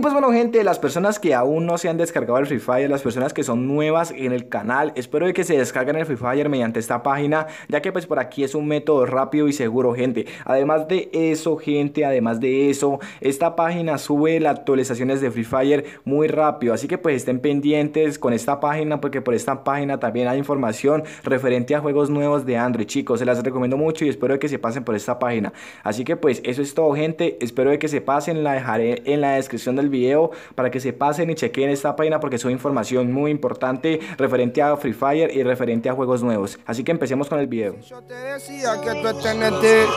pues bueno gente, las personas que aún no se han descargado el Free Fire, las personas que son nuevas en el canal, espero que se descarguen el Free Fire mediante esta página, ya que pues por aquí es un método rápido y seguro gente. Además de eso gente, además de eso, esta página sube las actualizaciones de Free Fire muy rápido, así que pues estén pendientes con esta página porque por esta página también hay información referente a juegos nuevos de Android chicos, se las recomiendo mucho y espero que se pasen por esta página. Así que pues eso es todo gente, espero de que se pasen, la dejaré en la descripción del video para que se pasen y chequen esta página porque son información muy importante referente a Free Fire y referente a juegos nuevos. Así que empecemos con el video. Yo te decía que tú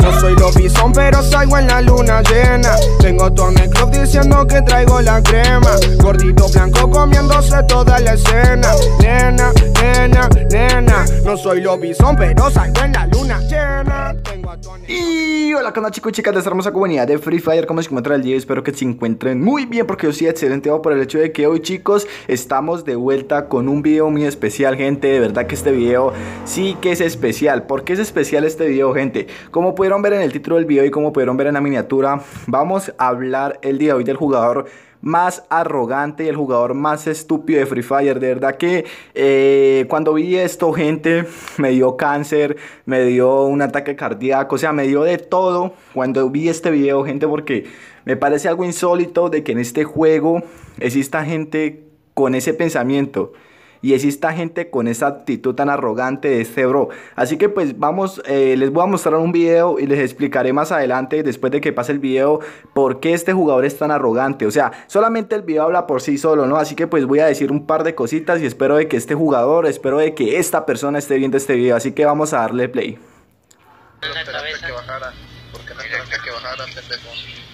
no soy lobizón, pero salgo en la luna llena. Tengo Tony club diciendo que traigo la crema. Gordito blanco comiéndose toda la escena. Nena, nena, nena. No soy lobizón, pero salgo en la luna llena. y hola, ¿qué chicos y chicas de esta hermosa comunidad de Free Fire? como se encuentran el día? Espero que se encuentren muy bien bien porque yo estoy excelente por el hecho de que hoy chicos estamos de vuelta con un video muy especial gente De verdad que este video sí que es especial porque es especial este video gente? Como pudieron ver en el título del video y como pudieron ver en la miniatura Vamos a hablar el día de hoy del jugador más arrogante y el jugador más estúpido de Free Fire. De verdad que eh, cuando vi esto, gente, me dio cáncer, me dio un ataque cardíaco, o sea, me dio de todo cuando vi este video, gente, porque me parece algo insólito de que en este juego exista gente con ese pensamiento y esta gente con esa actitud tan arrogante de este bro. Así que pues vamos, eh, les voy a mostrar un video y les explicaré más adelante, después de que pase el video, por qué este jugador es tan arrogante. O sea, solamente el video habla por sí solo, ¿no? Así que pues voy a decir un par de cositas y espero de que este jugador, espero de que esta persona esté viendo este video. Así que vamos a darle play.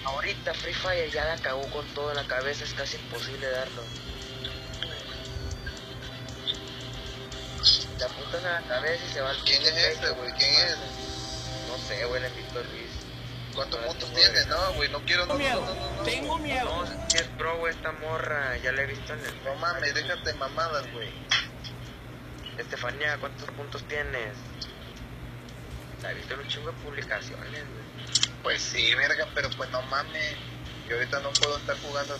Ahorita Free Fire ya la cagó con toda la cabeza, es casi imposible darlo. a se va ¿Quién es este, güey? ¿Quién es? No sé, güey, le Víctor Luis. ¿Cuántos puntos tienes? No, güey, no quiero. No, miedo. Tengo miedo. No, si es pro, güey, esta morra. Ya la he visto en el. No mames, déjate mamadas, güey. Estefanía, ¿cuántos puntos tienes? La he visto en un chingo de publicaciones, güey. Pues sí, verga, pero pues no mames. Yo ahorita no puedo estar jugando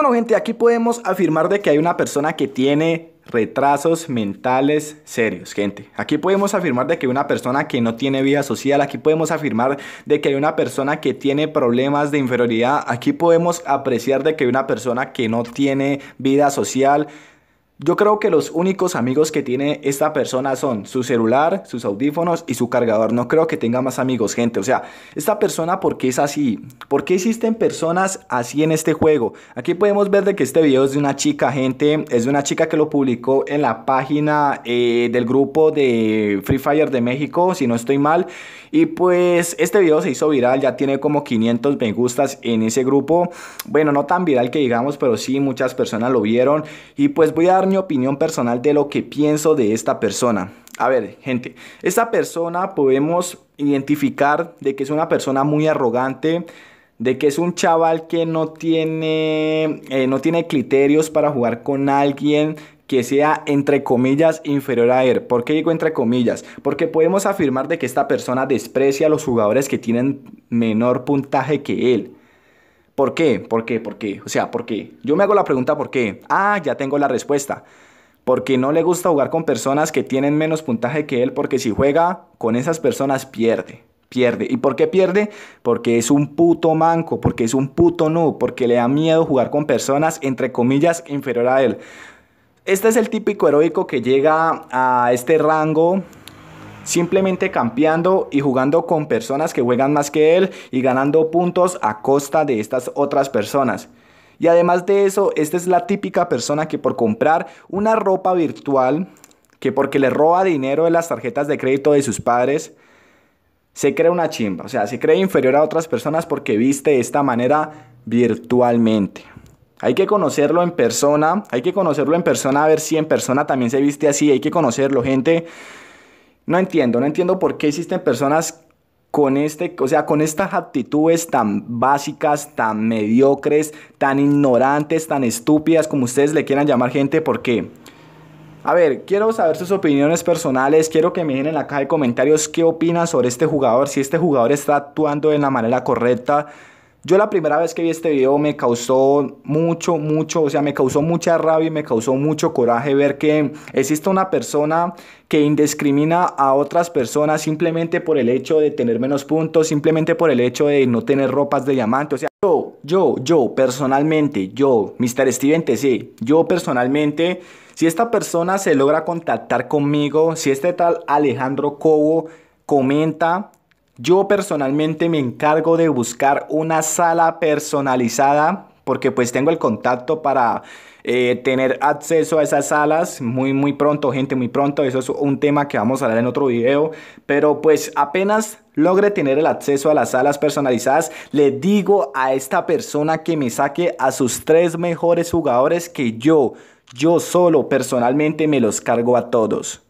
bueno, gente, aquí podemos afirmar de que hay una persona que tiene retrasos mentales serios, gente. Aquí podemos afirmar de que hay una persona que no tiene vida social, aquí podemos afirmar de que hay una persona que tiene problemas de inferioridad, aquí podemos apreciar de que hay una persona que no tiene vida social, yo creo que los únicos amigos que tiene esta persona son su celular, sus audífonos y su cargador. No creo que tenga más amigos, gente. O sea, esta persona, ¿por qué es así? ¿Por qué existen personas así en este juego? Aquí podemos ver de que este video es de una chica, gente. Es de una chica que lo publicó en la página eh, del grupo de Free Fire de México, si no estoy mal. Y pues este video se hizo viral, ya tiene como 500 me gustas en ese grupo. Bueno, no tan viral que digamos, pero sí muchas personas lo vieron. Y pues voy a dar mi opinión personal de lo que pienso de esta persona. A ver, gente, esta persona podemos identificar de que es una persona muy arrogante, de que es un chaval que no tiene, eh, no tiene criterios para jugar con alguien que sea entre comillas inferior a él. ¿Por qué digo entre comillas? Porque podemos afirmar de que esta persona desprecia a los jugadores que tienen menor puntaje que él. ¿Por qué? ¿Por qué? ¿Por qué? O sea, ¿por qué? Yo me hago la pregunta ¿por qué? Ah, ya tengo la respuesta. Porque no le gusta jugar con personas que tienen menos puntaje que él, porque si juega con esas personas pierde pierde. ¿Y por qué pierde? Porque es un puto manco, porque es un puto no. porque le da miedo jugar con personas, entre comillas, inferior a él. Este es el típico heroico que llega a este rango simplemente campeando y jugando con personas que juegan más que él y ganando puntos a costa de estas otras personas. Y además de eso, esta es la típica persona que por comprar una ropa virtual, que porque le roba dinero de las tarjetas de crédito de sus padres, se cree una chimba, o sea, se cree inferior a otras personas porque viste de esta manera virtualmente. Hay que conocerlo en persona, hay que conocerlo en persona, a ver si en persona también se viste así, hay que conocerlo, gente no entiendo, no entiendo por qué existen personas con este, o sea, con estas actitudes tan básicas, tan mediocres, tan ignorantes, tan estúpidas, como ustedes le quieran llamar gente, qué? a ver, quiero saber sus opiniones personales, quiero que me den en la caja de comentarios qué opinas sobre este jugador, si este jugador está actuando de la manera correcta, yo la primera vez que vi este video me causó mucho, mucho, o sea, me causó mucha rabia y me causó mucho coraje ver que existe una persona que indiscrimina a otras personas simplemente por el hecho de tener menos puntos, simplemente por el hecho de no tener ropas de diamante. O sea, yo, yo, yo, personalmente, yo, Mr. Steven sí, yo personalmente, si esta persona se logra contactar conmigo, si este tal Alejandro Cobo comenta yo personalmente me encargo de buscar una sala personalizada porque pues tengo el contacto para eh, tener acceso a esas salas muy muy pronto, gente, muy pronto. Eso es un tema que vamos a hablar en otro video. Pero pues apenas logre tener el acceso a las salas personalizadas, le digo a esta persona que me saque a sus tres mejores jugadores que yo, yo solo personalmente me los cargo a todos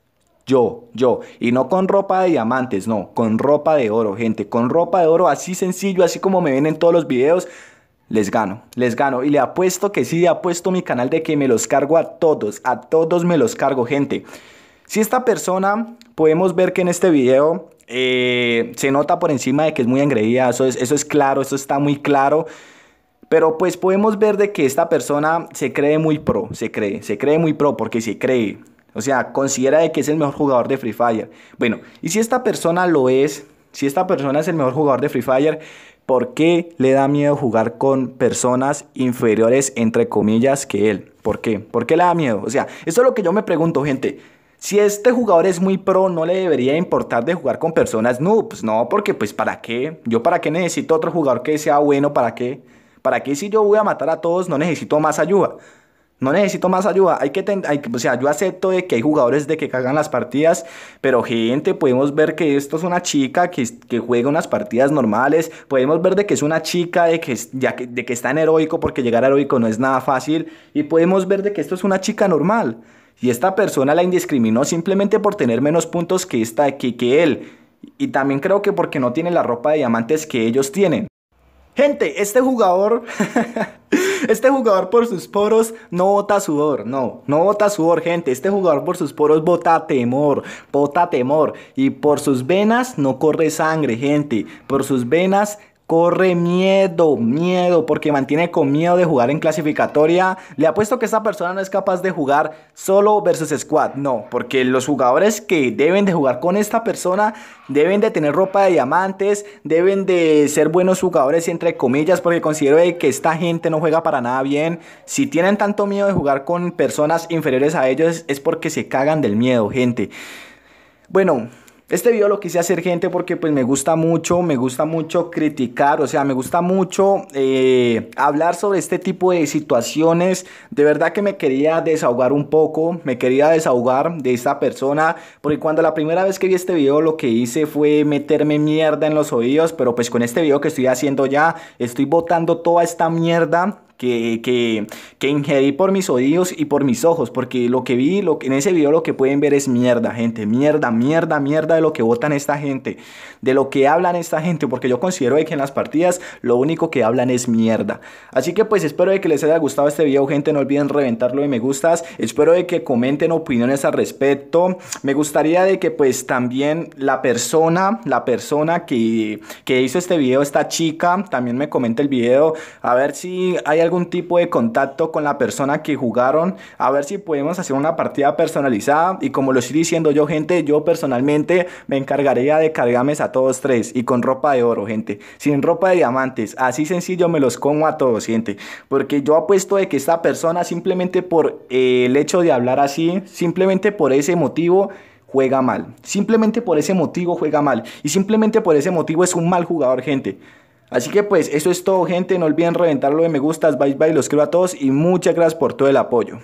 yo, yo. Y no con ropa de diamantes, no, con ropa de oro, gente. Con ropa de oro así sencillo, así como me ven en todos los videos. Les gano, les gano. Y le apuesto que sí, le apuesto mi canal de que me los cargo a todos, a todos me los cargo, gente. Si esta persona, podemos ver que en este video eh, se nota por encima de que es muy engreída, eso es, eso es claro, eso está muy claro. Pero pues podemos ver de que esta persona se cree muy pro, se cree, se cree muy pro porque se cree. O sea, considera de que es el mejor jugador de Free Fire. Bueno, y si esta persona lo es, si esta persona es el mejor jugador de Free Fire, ¿por qué le da miedo jugar con personas inferiores, entre comillas, que él? ¿Por qué? ¿Por qué le da miedo? O sea, esto es lo que yo me pregunto, gente. Si este jugador es muy pro, no le debería importar de jugar con personas noobs, no, porque pues para qué? Yo para qué necesito otro jugador que sea bueno, para qué? Para qué si yo voy a matar a todos no necesito más ayuda. No necesito más ayuda. Hay que o sea, yo acepto de que hay jugadores de que cagan las partidas, pero gente, podemos ver que esto es una chica que, que juega unas partidas normales. Podemos ver de que es una chica de que, ya de que está en heroico, porque llegar a heroico no es nada fácil. Y podemos ver de que esto es una chica normal. Y esta persona la indiscriminó simplemente por tener menos puntos que, esta, que, que él. Y también creo que porque no tiene la ropa de diamantes que ellos tienen. Gente, este jugador Este jugador por sus poros no bota sudor, no, no bota sudor, gente. Este jugador por sus poros bota temor, bota temor. Y por sus venas no corre sangre, gente. Por sus venas corre miedo, miedo, porque mantiene con miedo de jugar en clasificatoria. Le apuesto que esta persona no es capaz de jugar solo versus squad, no, porque los jugadores que deben de jugar con esta persona deben de tener ropa de diamantes, deben de ser buenos jugadores entre comillas, porque considero que esta gente no juega para nada bien. Si tienen tanto miedo de jugar con personas inferiores a ellos es porque se cagan del miedo, gente. Bueno, este video lo quise hacer gente porque pues me gusta mucho, me gusta mucho criticar, o sea, me gusta mucho eh, hablar sobre este tipo de situaciones. De verdad que me quería desahogar un poco, me quería desahogar de esta persona, porque cuando la primera vez que vi este video lo que hice fue meterme mierda en los oídos, pero pues con este video que estoy haciendo ya, estoy botando toda esta mierda que, que, ingerí por mis oídos y por mis ojos, porque lo que vi lo, en ese video lo que pueden ver es mierda, gente, mierda, mierda, mierda de lo que votan esta gente, de lo que hablan esta gente, porque yo considero que en las partidas lo único que hablan es mierda. Así que pues espero que les haya gustado este video, gente, no olviden reventarlo de me gustas, espero de que comenten opiniones al respecto, me gustaría de que pues también la persona, la persona que, hizo este video, esta chica, también me comente el video, a ver si hay algún tipo de contacto con la persona que jugaron, a ver si podemos hacer una partida personalizada. Y como lo estoy diciendo yo, gente, yo personalmente me encargaría de cargarme a todos tres y con ropa de oro, gente. Sin ropa de diamantes, así sencillo me los como a todos, gente. Porque yo apuesto de que esta persona simplemente por eh, el hecho de hablar así, simplemente por ese motivo, juega mal. Simplemente por ese motivo juega mal. Y simplemente por ese motivo es un mal jugador, gente. Así que pues eso es todo gente, no olviden reventarlo de me gustas, bye bye, los quiero a todos y muchas gracias por todo el apoyo.